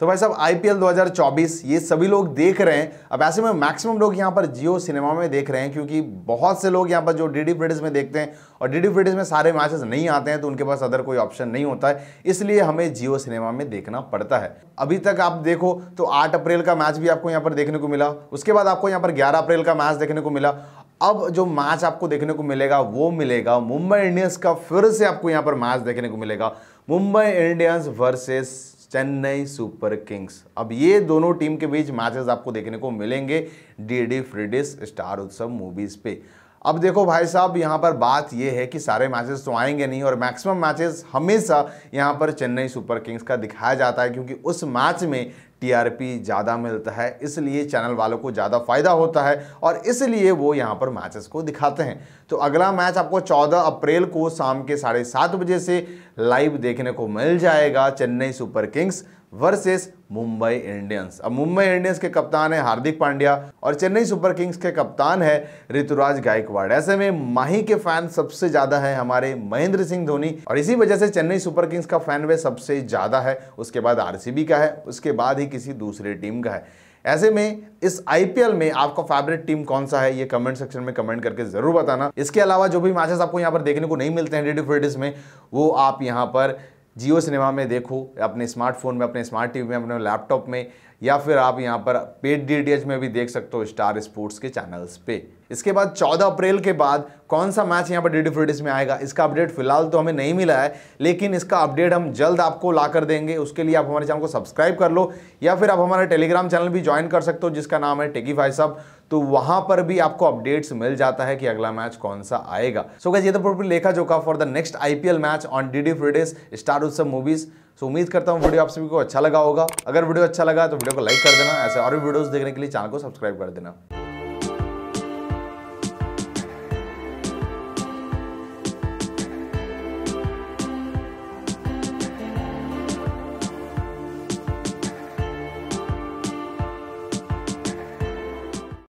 तो भाई साहब आईपीएल 2024 ये सभी लोग देख रहे हैं अब ऐसे में मैक्सिमम लोग यहाँ पर जियो सिनेमा में देख रहे हैं क्योंकि बहुत से लोग यहाँ पर जो डीडी फ्रीडिस में देखते हैं और डीडी फ्रीडिस में सारे मैचेस नहीं आते हैं तो उनके पास अदर कोई ऑप्शन नहीं होता है इसलिए हमें जियो सिनेमा में देखना पड़ता है अभी तक आप देखो तो आठ अप्रैल का मैच भी आपको यहाँ पर देखने को मिला उसके बाद आपको यहाँ पर ग्यारह अप्रैल का मैच देखने को मिला अब जो मैच आपको देखने को मिलेगा वो मिलेगा मुंबई इंडियंस का फिर से आपको यहाँ पर मैच देखने को मिलेगा Mumbai Indians versus Chennai Super Kings अब ये दोनों टीम के बीच मैचेस आपको देखने को मिलेंगे DD free dish Star Utsav Movies पे अब देखो भाई साहब यहाँ पर बात ये है कि सारे मैचेस तो आएंगे नहीं और मैक्सिमम मैचेस हमेशा यहाँ पर चेन्नई सुपर किंग्स का दिखाया जाता है क्योंकि उस मैच में टीआरपी ज़्यादा मिलता है इसलिए चैनल वालों को ज़्यादा फ़ायदा होता है और इसलिए वो यहाँ पर मैचेस को दिखाते हैं तो अगला मैच आपको 14 अप्रैल को शाम के साढ़े सात बजे से लाइव देखने को मिल जाएगा Chennai Super Kings versus Mumbai Indians अब मुंबई इंडियंस के कप्तान है हार्दिक पांड्या और चेन्नई सुपर किंग्स के कप्तान है ऋतुराज गायकवाड़ ऐसे में माही के फैन सबसे ज़्यादा है हमारे महेंद्र सिंह धोनी और इसी वजह से चेन्नई सुपर किंग्स का फैन वे सबसे ज़्यादा है उसके बाद आरसीबी का है उसके बाद ही ही किसी दूसरे टीम का है ऐसे में इस आईपीएल में आपका फेवरेट टीम कौन सा है ये कमेंट सेक्शन में कमेंट करके जरूर बताना इसके अलावा जो भी मैचेस आपको यहाँ पर देखने को नहीं मिलते हैं डेडी फ्रेडिस में वो आप यहाँ पर जियो सिनेमा में देखो अपने स्मार्टफोन में अपने स्मार्ट टीवी में अपने लैपटॉप में या फिर आप यहाँ पर पेड डी में भी देख सकते हो स्टार स्पोर्ट्स के चैनल्स पे इसके बाद 14 अप्रैल के बाद कौन सा मैच यहाँ पर डी डी में आएगा इसका अपडेट फिलहाल तो हमें नहीं मिला है लेकिन इसका अपडेट हम जल्द आपको ला कर देंगे उसके लिए आप हमारे चैनल को सब्सक्राइब कर लो या फिर आप हमारा टेलीग्राम चैनल भी ज्वाइन कर सकते हो जिसका नाम है टेकी भाई साहब तो वहां पर भी आपको अपडेट्स मिल जाता है कि अगला मैच कौन सा आएगा सो so, ये तो प्रॉपर लेखा जोखा for the next IPL match on D D free dish Star Utsav Movies so उम्मीद करता हूँ वीडियो आप सभी को अच्छा लगा होगा अगर वीडियो अच्छा लगा तो वीडियो को लाइक कर देना ऐसे और भी वीडियोज़ देखने के लिए चैनल को सब्सक्राइब कर देना